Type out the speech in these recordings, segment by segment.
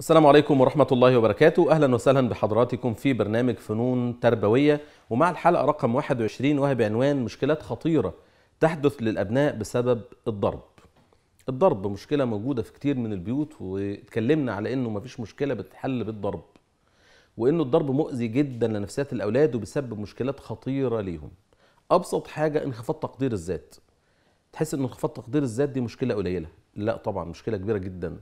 السلام عليكم ورحمة الله وبركاته أهلا وسهلا بحضراتكم في برنامج فنون تربوية ومع الحلقة رقم 21 وهي بعنوان مشكلات خطيرة تحدث للأبناء بسبب الضرب الضرب مشكلة موجودة في كتير من البيوت واتكلمنا على أنه مفيش مشكلة بتتحل بالضرب وأنه الضرب مؤذي جدا لنفسية الأولاد وبيسبب مشكلات خطيرة ليهم أبسط حاجة انخفاض تقدير الذات تحس أن انخفاض تقدير الذات دي مشكلة قليلة لا طبعا مشكلة كبيرة جدا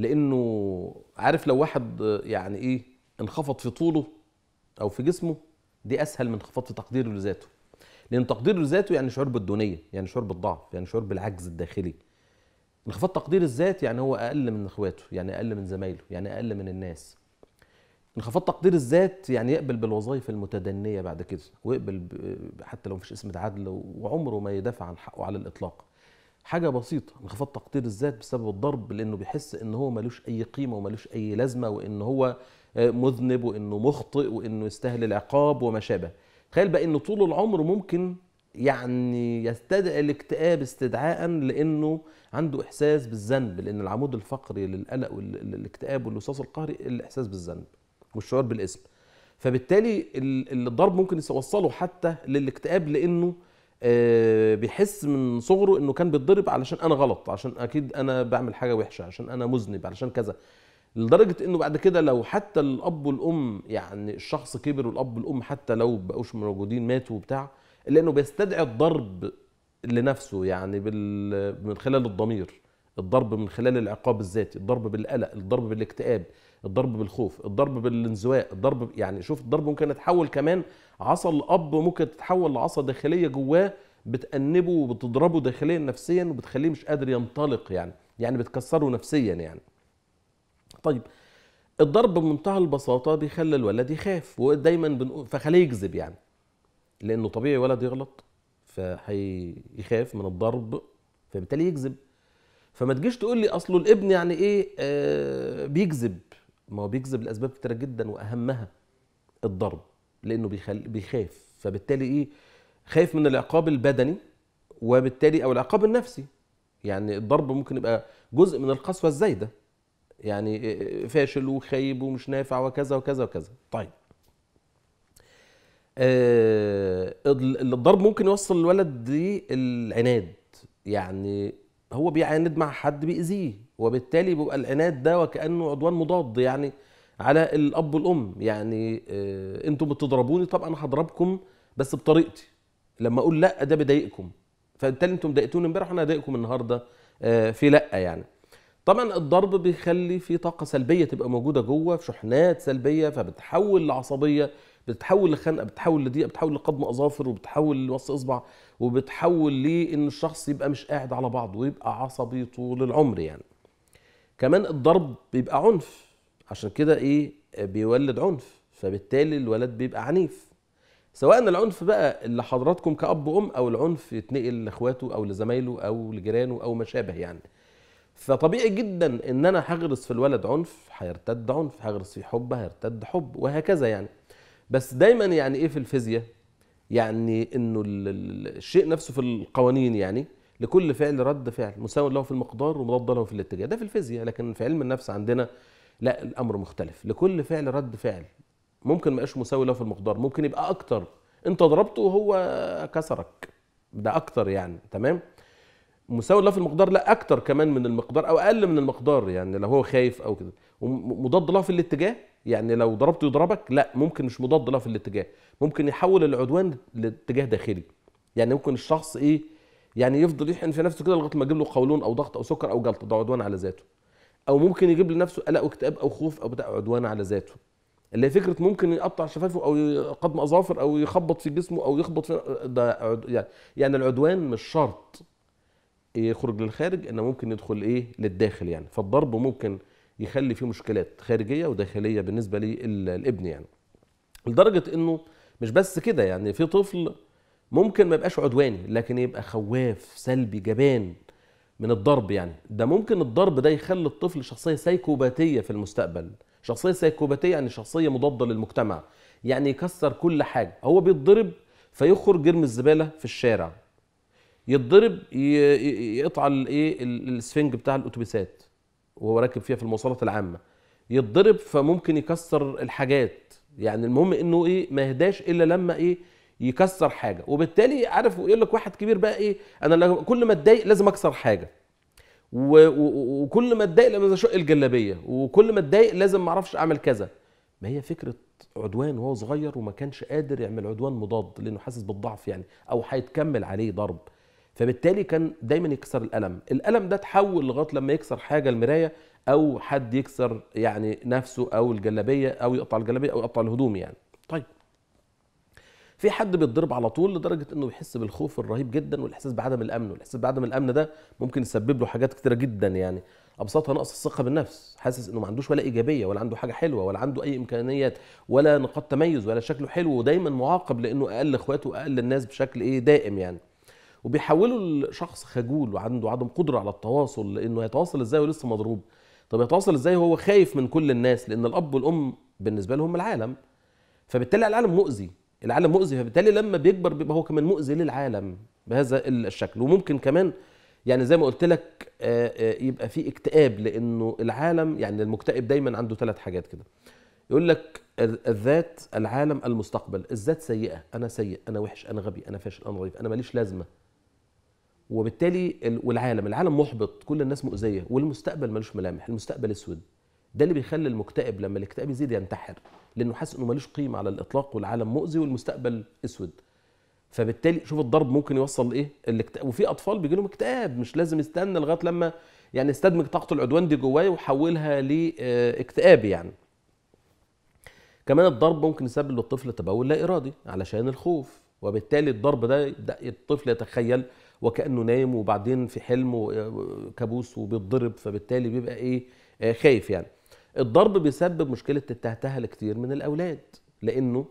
لانه عارف لو واحد يعني ايه انخفض في طوله او في جسمه دي اسهل من انخفاض في تقديره لذاته لان تقدير لذاته يعني شعور بالدونيه يعني شعور بالضعف يعني شعور بالعجز الداخلي انخفاض تقدير الذات يعني هو اقل من اخواته يعني اقل من زمايله يعني اقل من الناس انخفاض تقدير الذات يعني يقبل بالوظائف المتدنيه بعد كده ويقبل حتى لو مفيش اسم عدل وعمره ما يدافع عن حقه على الاطلاق حاجه بسيطه انخفاض تقدير الذات بسبب الضرب لانه بيحس ان هو ملوش اي قيمه وملوش اي لازمه وان هو آه، مذنب وانه مخطئ وانه يستاهل العقاب وما شابه تخيل بقى انه طول العمر ممكن يعني يستدعي الاكتئاب استدعاء لانه عنده احساس بالذنب لان العمود الفقري للقلق والاكتئاب والوسواس القهري الاحساس بالذنب والشعور بالاسم فبالتالي الضرب ممكن يوصله حتى للاكتئاب لانه آه، بيحس من صغره انه كان بيتضرب علشان انا غلط عشان اكيد انا بعمل حاجه وحشه عشان انا مذنب علشان كذا لدرجه انه بعد كده لو حتى الاب والام يعني الشخص كبر والاب والام حتى لو بقوش موجودين ماتوا وبتاع لانه بيستدعي الضرب لنفسه يعني من خلال الضمير الضرب من خلال العقاب الذاتي الضرب بالقلق الضرب بالاكتئاب الضرب بالخوف الضرب بالانزواء الضرب يعني شوف الضرب ممكن يتحول كمان عصا الاب ممكن تتحول لعصا داخليه جواه بتأنبه وبتضربه داخليا نفسيا وبتخليه مش قادر ينطلق يعني يعني بتكسره نفسيا يعني طيب الضرب بمنتهى البساطة بيخلي الولد يخاف ودايما بنقول فخليه يكذب يعني لأنه طبيعي ولد يغلط فهيخاف من الضرب فبالتالي يكذب فما تجيش تقول لي اصله الابن يعني ايه آه بيكذب ما هو بيكذب لاسباب كتيره جدا واهمها الضرب لانه بيخل... بيخاف فبالتالي ايه خايف من العقاب البدني وبالتالي او العقاب النفسي يعني الضرب ممكن يبقى جزء من القسوه الزايده يعني آه، آه، فاشل وخايب ومش نافع وكذا وكذا وكذا طيب آه الضرب ممكن يوصل الولد للعناد يعني هو بيعاند مع حد بيأذيه وبالتالي بيبقى العناد ده وكأنه عدوان مضاد يعني على الأب والأم يعني آه، أنتم بتضربوني طب أنا هضربكم بس بطريقتي لما أقول لأ ده بيضايقكم فبالتالي أنتم ضايقتوني امبارح وأنا هضايقكم النهارده آه، في لأ يعني طبعا الضرب بيخلي في طاقة سلبية تبقى موجودة جوه في شحنات سلبية فبتحول لعصبية بتتحول لخنقه بتتحول لضيقه بتتحول لقضم اظافر وبتتحول لوص اصبع وبتحول لان الشخص يبقى مش قاعد على بعضه ويبقى عصبي طول العمر يعني كمان الضرب بيبقى عنف عشان كده ايه بيولد عنف فبالتالي الولد بيبقى عنيف سواء العنف بقى اللي حضراتكم كاب وام او العنف يتنقل لاخواته او لزمايله او لجيرانه او ما شابه يعني فطبيعي جدا ان انا هغرس في الولد عنف هيرتد عنف هغرس في حب هيرتد حب وهكذا يعني بس دايما يعني ايه في الفيزياء يعني انه الشيء نفسه في القوانين يعني لكل فعل رد فعل مساو له في المقدار ومضاد له في الاتجاه ده في الفيزياء لكن في علم النفس عندنا لا الامر مختلف لكل فعل رد فعل ممكن ما يبقاش مساوي له في المقدار ممكن يبقى اكتر انت ضربته وهو كسرك ده اكتر يعني تمام مساوي له في المقدار لا اكتر كمان من المقدار او اقل من المقدار يعني لو هو خايف او كده ومضاد له في الاتجاه يعني لو ضربته يضربك لا ممكن مش مضاد له في الاتجاه ممكن يحول العدوان لاتجاه داخلي يعني ممكن الشخص ايه يعني يفضل يحن في نفسه كده لغايه ما يجيب له قولون او ضغط او سكر او جلطه ده عدوان على ذاته او ممكن يجيب لنفسه قلق واكتئاب او خوف او بتاع عدوان على ذاته اللي هي فكره ممكن يقطع شفايفه او قدم اظافر او يخبط في جسمه او يخبط في ده يعني يعني العدوان مش شرط يخرج للخارج انه ممكن يدخل ايه للداخل يعني فالضرب ممكن يخلي فيه مشكلات خارجيه وداخليه بالنسبه للابن يعني لدرجه انه مش بس كده يعني في طفل ممكن ما يبقاش عدواني لكن يبقى خواف سلبي جبان من الضرب يعني ده ممكن الضرب ده يخلي الطفل شخصيه سيكوباتيه في المستقبل شخصيه سيكوباتيه يعني شخصيه مضاده للمجتمع يعني يكسر كل حاجه هو بيتضرب فيخرج جرم الزباله في الشارع يتضرب يقطع الايه السفنج بتاع الاتوبيسات وهو راكب فيها في المواصلات العامه يتضرب فممكن يكسر الحاجات يعني المهم انه ايه ما يهداش الا لما ايه يكسر حاجه وبالتالي عارف يقول لك واحد كبير بقى ايه انا كل ما اتضايق لازم اكسر حاجه وكل ما اتضايق لازم اشق الجلابيه وكل ما اتضايق لازم ما اعرفش اعمل كذا ما هي فكره عدوان وهو صغير وما كانش قادر يعمل عدوان مضاد لانه حاسس بالضعف يعني او هيتكمل عليه ضرب فبالتالي كان دايما يكسر الالم الالم ده تحول لغايه لما يكسر حاجه المرايه او حد يكسر يعني نفسه او الجلابيه او يقطع الجلابيه او يقطع الهدوم يعني طيب في حد بيتضرب على طول لدرجه انه بيحس بالخوف الرهيب جدا والاحساس بعدم الامن والاحساس بعدم الامن ده ممكن يسبب له حاجات كتيره جدا يعني ابسطها نقص الثقه بالنفس حاسس انه ما عندوش ولا ايجابيه ولا عنده حاجه حلوه ولا عنده اي امكانيات ولا نقاط تميز ولا شكله حلو ودايما معاقب لانه اقل اخواته واقل الناس بشكل ايه دائم يعني وبيحولوا لشخص خجول وعنده عدم قدره على التواصل لانه هيتواصل ازاي ولسه مضروب طب يتواصل ازاي وهو خايف من كل الناس لان الاب والام بالنسبه لهم العالم فبالتالي العالم مؤذي العالم مؤذي فبالتالي لما بيكبر بيبقى هو كمان مؤذي للعالم بهذا الشكل وممكن كمان يعني زي ما قلت لك آه، آه، يبقى في اكتئاب لانه العالم يعني المكتئب دايما عنده ثلاث حاجات كده يقول لك الذات العالم المستقبل الذات سيئه انا سيء انا وحش انا غبي انا فاشل انا ضعيف انا ماليش لازمه وبالتالي والعالم العالم محبط كل الناس مؤذيه والمستقبل ملوش ملامح المستقبل اسود ده اللي بيخلي المكتئب لما الاكتئاب يزيد ينتحر لانه حاسس انه ملوش قيمه على الاطلاق والعالم مؤذي والمستقبل اسود فبالتالي شوف الضرب ممكن يوصل لايه الاكتئاب وفي اطفال بيجي لهم اكتئاب مش لازم يستنى لغايه لما يعني استدمج طاقه العدوان دي جواي وحولها لاكتئاب يعني كمان الضرب ممكن يسبب للطفل تبول لا ارادي علشان الخوف وبالتالي الضرب ده, ده الطفل يتخيل وكانه نايم وبعدين في حلم آه، كابوس وبيتضرب فبالتالي بيبقى ايه آه، خايف يعني الضرب بيسبب مشكله التهتهه لكتير من الاولاد لانه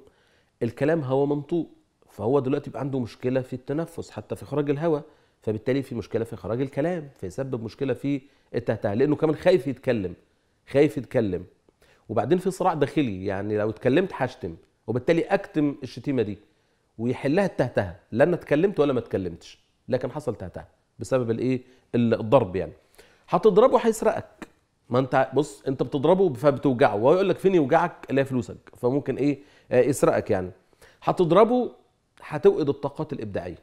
الكلام هو منطوق فهو دلوقتي بيبقى عنده مشكله في التنفس حتى في اخراج الهواء فبالتالي في مشكله في اخراج الكلام فيسبب مشكله في التهتهه لانه كمان خايف يتكلم خايف يتكلم وبعدين في صراع داخلي يعني لو اتكلمت هشتم وبالتالي اكتم الشتيمه دي ويحلها التهتهه لا انا اتكلمت ولا ما اتكلمتش لكن حصل تهته بسبب الايه الضرب يعني هتضربه هيسرقك ما انت بص انت بتضربه فبتوجعه وهو يقول لك فين يوجعك اللي هي فلوسك فممكن ايه آه يسرقك يعني هتضربه هتوقد الطاقات الابداعيه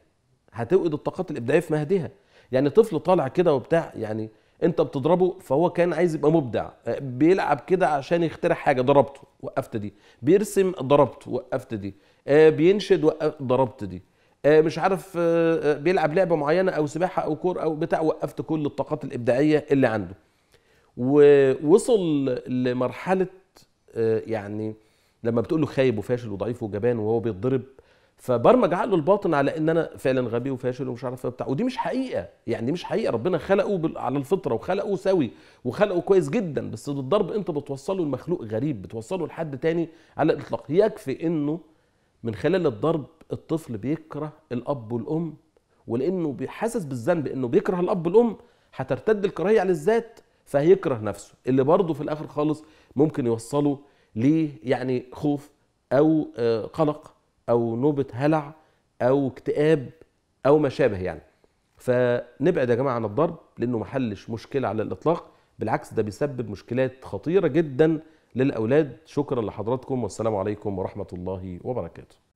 هتوقد الطاقات الابداعيه في مهدها يعني طفل طالع كده وبتاع يعني انت بتضربه فهو كان عايز يبقى مبدع آه، بيلعب كده عشان يخترع حاجه ضربته وقفت دي بيرسم ضربته وقفت دي آه، بينشد وقفت ضربت دي آه، مش عارف آه، آه، بيلعب لعبه معينه او سباحه او كوره او بتاع وقفت كل الطاقات الابداعيه اللي عنده ووصل لمرحله يعني لما بتقول له خايب وفاشل وضعيف وجبان وهو بيتضرب فبرمج عقله الباطن على ان انا فعلا غبي وفاشل ومش عارف إيه بتاع ودي مش حقيقه يعني دي مش حقيقه ربنا خلقه على الفطره وخلقه سوي وخلقه كويس جدا بس الضرب انت بتوصله لمخلوق غريب بتوصله لحد تاني على الاطلاق يكفي انه من خلال الضرب الطفل بيكره الاب والام ولانه بيحسس بالذنب انه بيكره الاب والام هترتد الكراهيه على الذات فهيكره نفسه اللي برضه في الاخر خالص ممكن يوصله ليه يعني خوف او آه، قلق او نوبه هلع او اكتئاب او ما شابه يعني فنبعد يا جماعه عن الضرب لانه ما حلش مشكله على الاطلاق بالعكس ده بيسبب مشكلات خطيره جدا للاولاد شكرا لحضراتكم والسلام عليكم ورحمه الله وبركاته